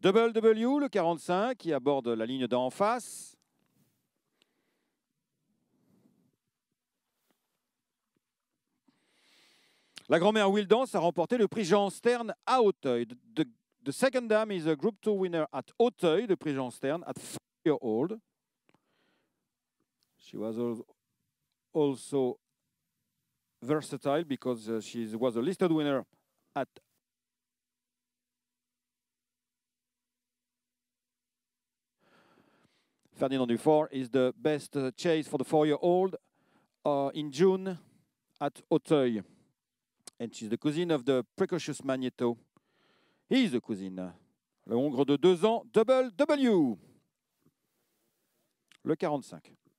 Double W, le 45, qui aborde la ligne d'en face. La grand-mère Wildance a remporté le prix Jean Stern à Auteuil. The, second dam is a Group 2 winner at Auteuil, the prix Jean Stern, at five year old. She was also versatile because uh, she was a listed winner at Ferdinand Dufour is the best chase for the four-year-old uh, in June at Auteuil. And she's the cousin of the precocious Magneto. He's the cousin. Le Hongre de deux ans, double W. Le 45.